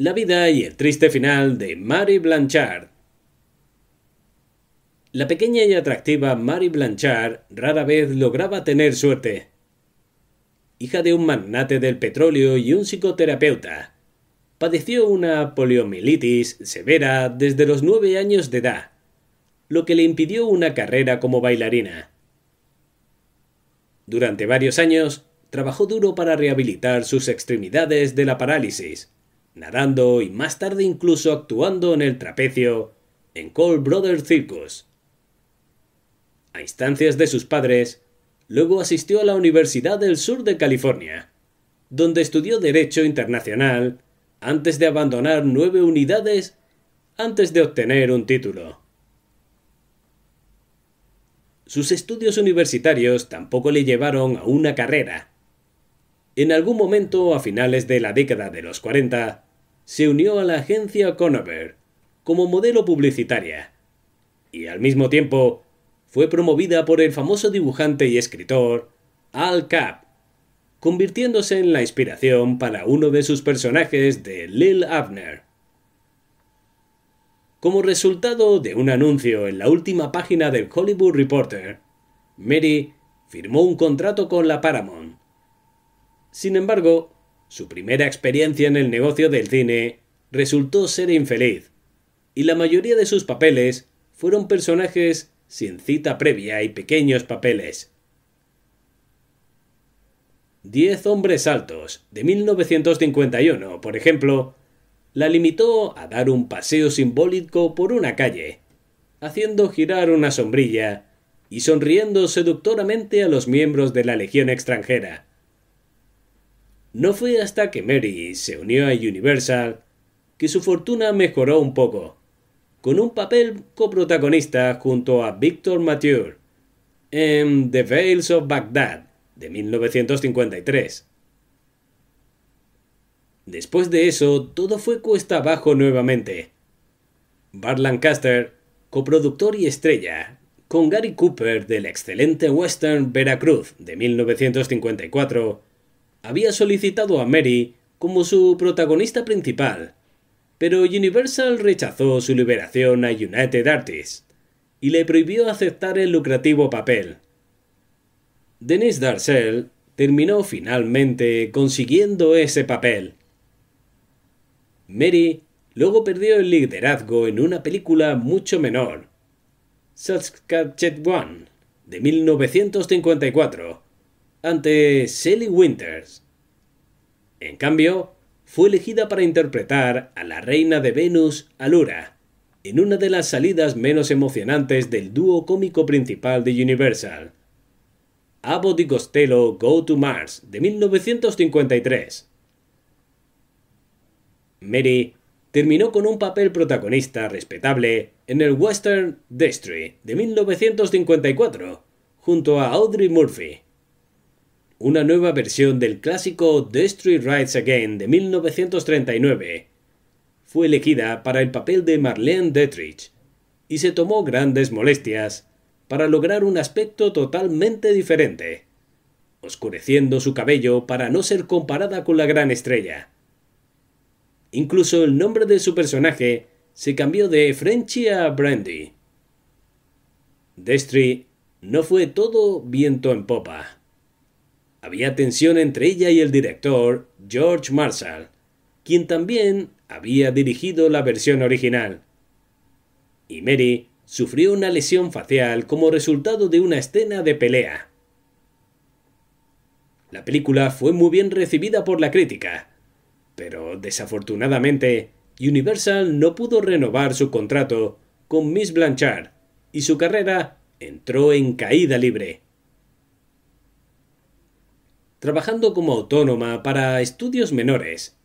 La vida y el triste final de Mary Blanchard. La pequeña y atractiva Mary Blanchard rara vez lograba tener suerte. Hija de un magnate del petróleo y un psicoterapeuta, padeció una poliomielitis severa desde los nueve años de edad, lo que le impidió una carrera como bailarina. Durante varios años, trabajó duro para rehabilitar sus extremidades de la parálisis nadando y más tarde incluso actuando en el trapecio en Cole Brothers Circus. A instancias de sus padres, luego asistió a la Universidad del Sur de California, donde estudió Derecho Internacional antes de abandonar nueve unidades antes de obtener un título. Sus estudios universitarios tampoco le llevaron a una carrera, en algún momento a finales de la década de los 40, se unió a la agencia Conover como modelo publicitaria, y al mismo tiempo fue promovida por el famoso dibujante y escritor Al Cap, convirtiéndose en la inspiración para uno de sus personajes de Lil Abner. Como resultado de un anuncio en la última página del Hollywood Reporter, Mary firmó un contrato con la Paramount sin embargo, su primera experiencia en el negocio del cine resultó ser infeliz, y la mayoría de sus papeles fueron personajes sin cita previa y pequeños papeles. Diez hombres altos, de 1951, por ejemplo, la limitó a dar un paseo simbólico por una calle, haciendo girar una sombrilla y sonriendo seductoramente a los miembros de la Legión extranjera. No fue hasta que Mary se unió a Universal que su fortuna mejoró un poco, con un papel coprotagonista junto a Victor Mature en The Veils of Baghdad de 1953. Después de eso, todo fue cuesta abajo nuevamente. Bart Lancaster, coproductor y estrella, con Gary Cooper del excelente western Veracruz de 1954, había solicitado a Mary como su protagonista principal, pero Universal rechazó su liberación a United Artists y le prohibió aceptar el lucrativo papel. Denise Darcel terminó finalmente consiguiendo ese papel. Mary luego perdió el liderazgo en una película mucho menor, Saskatchewan, de 1954, ante Sally Winters. En cambio, fue elegida para interpretar a la reina de Venus, Alura, en una de las salidas menos emocionantes del dúo cómico principal de Universal. Abbott y Costello Go to Mars de 1953. Mary terminó con un papel protagonista respetable en el western Destry de 1954, junto a Audrey Murphy una nueva versión del clásico Destry Rides Again de 1939. Fue elegida para el papel de Marlene Dietrich y se tomó grandes molestias para lograr un aspecto totalmente diferente, oscureciendo su cabello para no ser comparada con la gran estrella. Incluso el nombre de su personaje se cambió de Frenchy a Brandy. Destry no fue todo viento en popa. Había tensión entre ella y el director George Marshall, quien también había dirigido la versión original. Y Mary sufrió una lesión facial como resultado de una escena de pelea. La película fue muy bien recibida por la crítica, pero desafortunadamente Universal no pudo renovar su contrato con Miss Blanchard y su carrera entró en caída libre trabajando como autónoma para estudios menores.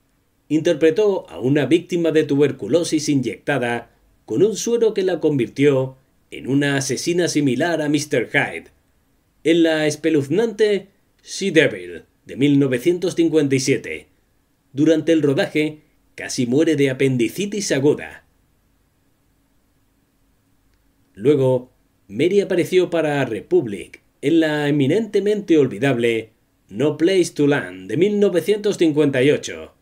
Interpretó a una víctima de tuberculosis inyectada con un suero que la convirtió en una asesina similar a Mr. Hyde. En la espeluznante Sea Devil de 1957. Durante el rodaje, casi muere de apendicitis aguda. Luego, Mary apareció para Republic en la eminentemente olvidable no Place to Land de 1958,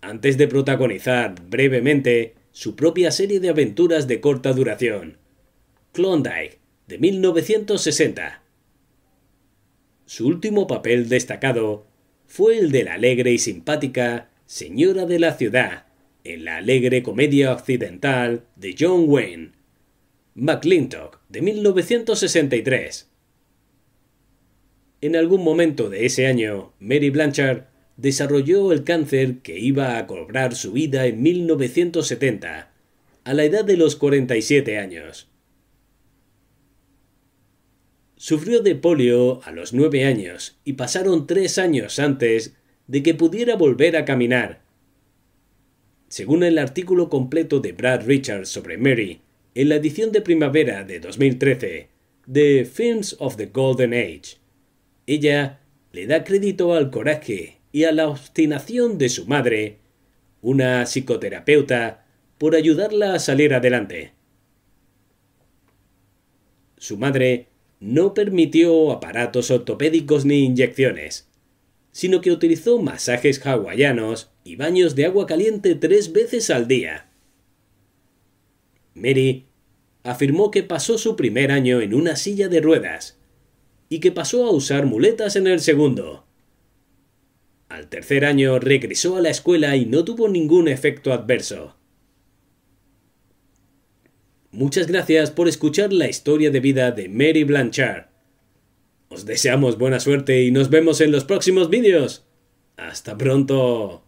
antes de protagonizar brevemente su propia serie de aventuras de corta duración, Klondike de 1960. Su último papel destacado fue el de la alegre y simpática Señora de la Ciudad en la alegre comedia occidental de John Wayne, McClintock de 1963. En algún momento de ese año, Mary Blanchard desarrolló el cáncer que iba a cobrar su vida en 1970, a la edad de los 47 años. Sufrió de polio a los 9 años y pasaron 3 años antes de que pudiera volver a caminar. Según el artículo completo de Brad Richards sobre Mary, en la edición de primavera de 2013 de Films of the Golden Age, ella le da crédito al coraje y a la obstinación de su madre, una psicoterapeuta, por ayudarla a salir adelante. Su madre no permitió aparatos ortopédicos ni inyecciones, sino que utilizó masajes hawaianos y baños de agua caliente tres veces al día. Mary afirmó que pasó su primer año en una silla de ruedas, y que pasó a usar muletas en el segundo. Al tercer año regresó a la escuela y no tuvo ningún efecto adverso. Muchas gracias por escuchar la historia de vida de Mary Blanchard. Os deseamos buena suerte y nos vemos en los próximos vídeos. Hasta pronto.